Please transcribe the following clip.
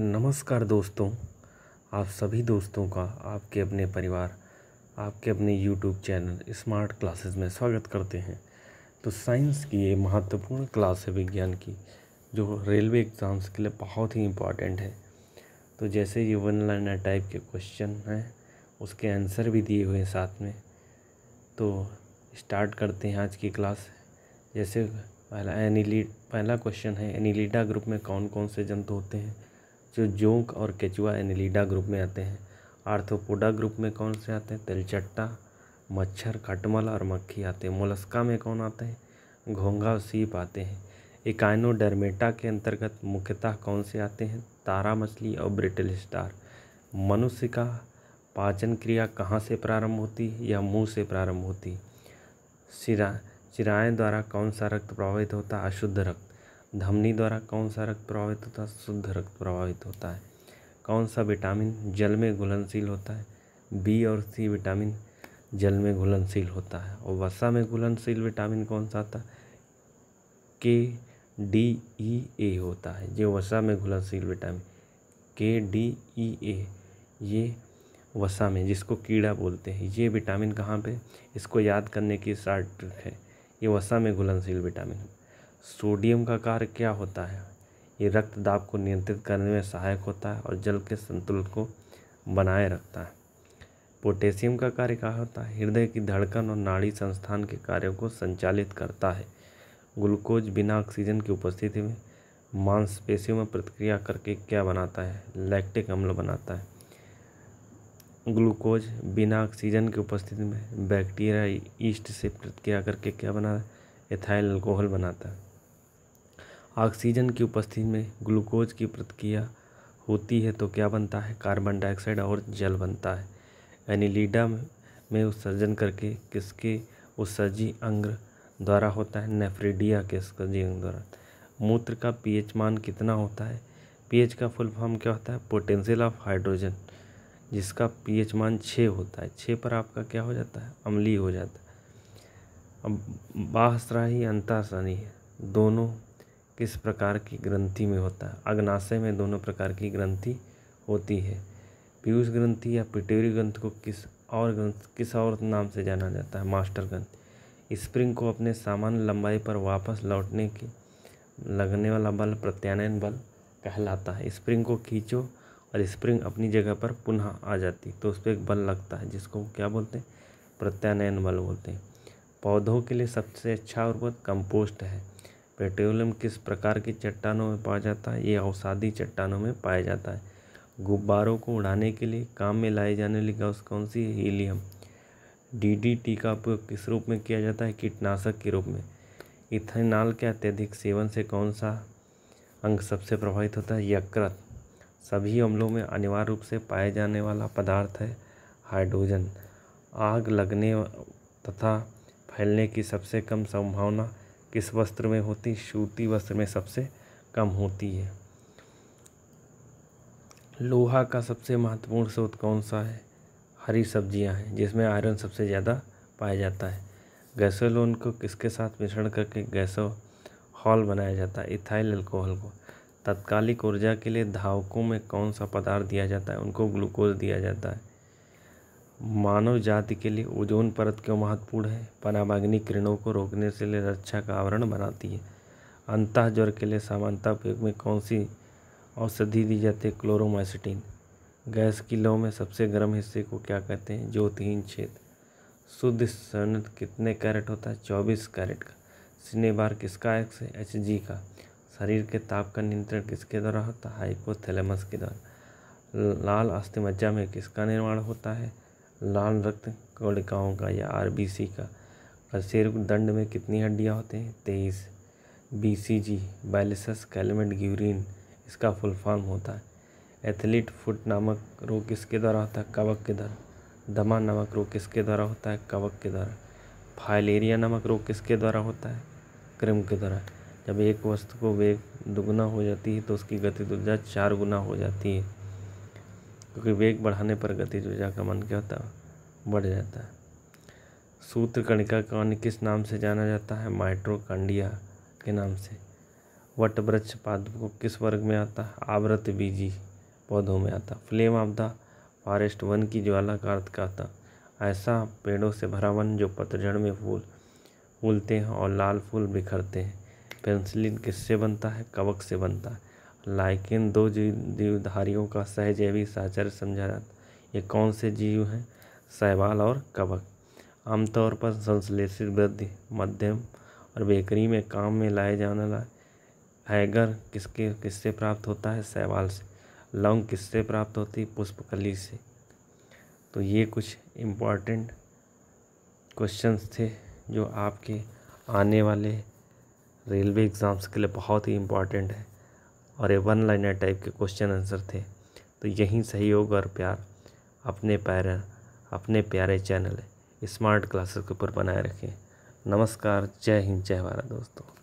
नमस्कार दोस्तों आप सभी दोस्तों का आपके अपने परिवार आपके अपने यूट्यूब चैनल स्मार्ट क्लासेस में स्वागत करते हैं तो साइंस की ये महत्वपूर्ण क्लास है विज्ञान की जो रेलवे एग्ज़ाम्स के लिए बहुत ही इम्पॉर्टेंट है तो जैसे ये वन लाइनर टाइप के क्वेश्चन हैं उसके आंसर भी दिए हुए हैं साथ में तो स्टार्ट करते हैं आज की क्लास जैसे पहला एनिली पहला क्वेश्चन है एनिलीडा ग्रुप में कौन कौन से जंतु होते हैं जो जोंक और केचुआ एनिलीडा ग्रुप में आते हैं आर्थोपोडा ग्रुप में कौन से आते हैं तेलचट्टा मच्छर खटमल और मक्खी आते हैं मोलस्का में कौन आते हैं घोंगा और सीप आते हैं इकाइनोडर्मेटा के अंतर्गत मुख्यतः कौन से आते हैं तारा मछली और ब्रिटल स्टार मनुष्य का पाचन क्रिया कहाँ से प्रारंभ होती या मुंह से प्रारंभ होती सिरा चिराएँ द्वारा कौन सा रक्त प्रभावित होता अशुद्ध रक्त धमनी द्वारा कौन सा रक्त प्रभावित होता है शुद्ध रक्त प्रभावित होता है कौन सा विटामिन जल में घुलनशील होता है बी और सी विटामिन जल में घुलनशील होता है और वसा में घुलनशील विटामिन कौन सा आता है के डी ई ए होता है जो वसा में घुलनशील विटामिन के डी ई ए ये वसा में जिसको कीड़ा बोलते हैं ये विटामिन कहाँ पे इसको याद करने की शार्ट है ये वसा में घुलनशील विटामिन सोडियम का कार्य क्या होता है ये रक्त दाब को नियंत्रित करने में सहायक होता है और जल के संतुलन को बनाए रखता है पोटेशियम का कार्य क्या होता है हृदय की धड़कन और नाड़ी संस्थान के कार्यों को संचालित करता है ग्लूकोज बिना ऑक्सीजन की उपस्थिति में मांसपेशियों में प्रतिक्रिया करके क्या बनाता है लैक्टिक अम्ल बनाता है ग्लूकोज बिना ऑक्सीजन की उपस्थिति में बैक्टीरिया ईस्ट से प्रतिक्रिया करके क्या बना एथाइल अल्कोहल बनाता है ऑक्सीजन की उपस्थिति में ग्लूकोज की प्रतिक्रिया होती है तो क्या बनता है कार्बन डाइऑक्साइड और जल बनता है एनिलीडा में उत्सर्जन करके किसके उत्सर्जी अंग द्वारा होता है नेफ्रीडिया के उत्सर्जी अंग द्वारा मूत्र का पीएच मान कितना होता है पीएच का फुल फॉर्म क्या होता है पोटेंशियल ऑफ हाइड्रोजन जिसका पीएच मान छः होता है छः पर आपका क्या हो जाता है अमली हो जाता है अब बाहस्राही अंताश्राही है दोनों किस प्रकार की ग्रंथि में होता है अग्नाशय में दोनों प्रकार की ग्रंथि होती है पीयूष ग्रंथि या पिटेरी ग्रंथ को किस और ग्रंथ किस और नाम से जाना जाता है मास्टर ग्रंथ स्प्रिंग को अपने सामान्य लंबाई पर वापस लौटने के लगने वाला बल प्रत्यानयन बल कहलाता है स्प्रिंग को खींचो और स्प्रिंग अपनी जगह पर पुनः आ जाती तो उस पर एक बल लगता है जिसको क्या बोलते हैं प्रत्यानयन बल बोलते हैं पौधों के लिए सबसे अच्छा उर्वरक कंपोस्ट है पेट्रोलियम किस प्रकार की चट्टानों में पाया जाता है ये औसादी चट्टानों में पाया जाता है गुब्बारों को उड़ाने के लिए काम में लाई जाने वाली गैस कौन सी है हीलियम डीडीटी का उपयोग किस रूप में किया जाता है कीटनाशक के रूप में इथेनॉल के अत्यधिक सेवन से कौन सा अंग सबसे प्रभावित होता है यकृत सभी अम्लों में अनिवार्य रूप से पाए जाने वाला पदार्थ है हाइड्रोजन आग लगने तथा फैलने की सबसे कम संभावना किस वस्त्र में होती सूती वस्त्र में सबसे कम होती है लोहा का सबसे महत्वपूर्ण स्रोत कौन सा है हरी सब्जियां हैं जिसमें आयरन सबसे ज़्यादा पाया जाता है गैसोलोन को किसके साथ मिश्रण करके गैसो हॉल बनाया जाता है इथाइल अल्कोहल को तत्कालिक ऊर्जा के लिए धावकों में कौन सा पदार्थ दिया जाता है उनको ग्लूकोज दिया जाता है मानव जाति के लिए ओजोन परत क्यों महत्वपूर्ण है परामाग्नि किरणों को रोकने से लिए रक्षा का आवरण बनाती है अंतः ज्वर के लिए सामान्यता उपयोग में कौन सी औषधि दी जाती है क्लोरोमाइसिटीन गैस की लौ में सबसे गर्म हिस्से को क्या कहते हैं ज्योतिहीन क्षेत्र शुद्ध स्वर्ण कितने कैरेट होता है चौबीस कैरेट का सिने बार किसका एक्स है एच जी का शरीर के ताप का नियंत्रण किसके द्वारा होता है हाइपोथैलेमस के द्वारा लाल अस्थिमज्जा में किसका निर्माण होता है लाल रक्त कोलिकाओं का या सी का कसेरुक दंड में कितनी हड्डियाँ होते हैं तेईस B C G Bacillus Calmette Guerin इसका फुल फॉर्म होता है एथलीट फुट नामक रोग किसके द्वारा होता है कवक के द्वारा दमा नामक रोग किसके द्वारा होता है कवक के द्वारा फाइलेरिया नामक रोग किसके द्वारा होता है क्रम के द्वारा जब एक वस्तु को वेग दुगुना हो जाती है तो उसकी गतिज चार गुना हो जाती है क्योंकि वेग बढ़ाने पर गतिज ऊर्जा का मन क्या होता है बढ़ जाता है सूत्र कणिका का अन्य किस नाम से जाना जाता है माइट्रोकांडिया के नाम से वट वृक्ष पादप को किस वर्ग में आता है आवृत बीजी पौधों में आता फ्लेम ऑफ द फॉरेस्ट वन की ज्वाला का अर्थ का था ऐसा पेड़ों से भरा वन जो पतझड़ में फूल फूलते हैं और लाल फूल बिखरते हैं पेंसिलिन किससे बनता है कवक से बनता है लाइकिन दो जीव जीवधारियों का सहजैवी साचर समझा जाता ये कौन से जीव हैं शैवाल और कवक आमतौर पर संश्लेषित वृद्धि मध्यम और बेकरी में काम में लाए जाने वाला हैगर किसके किससे प्राप्त होता है शैवाल से लौंग किससे प्राप्त होती है पुष्पकली से तो ये कुछ इम्पॉर्टेंट क्वेश्चंस थे जो आपके आने वाले रेलवे एग्ज़ाम्स के लिए बहुत ही इम्पॉर्टेंट है और ये वन लाइनर टाइप के क्वेश्चन आंसर थे तो यहीं सहयोग और प्यार अपने पैर अपने प्यारे चैनल स्मार्ट क्लासेस के ऊपर बनाए रखें नमस्कार जय हिंद जय भारत दोस्तों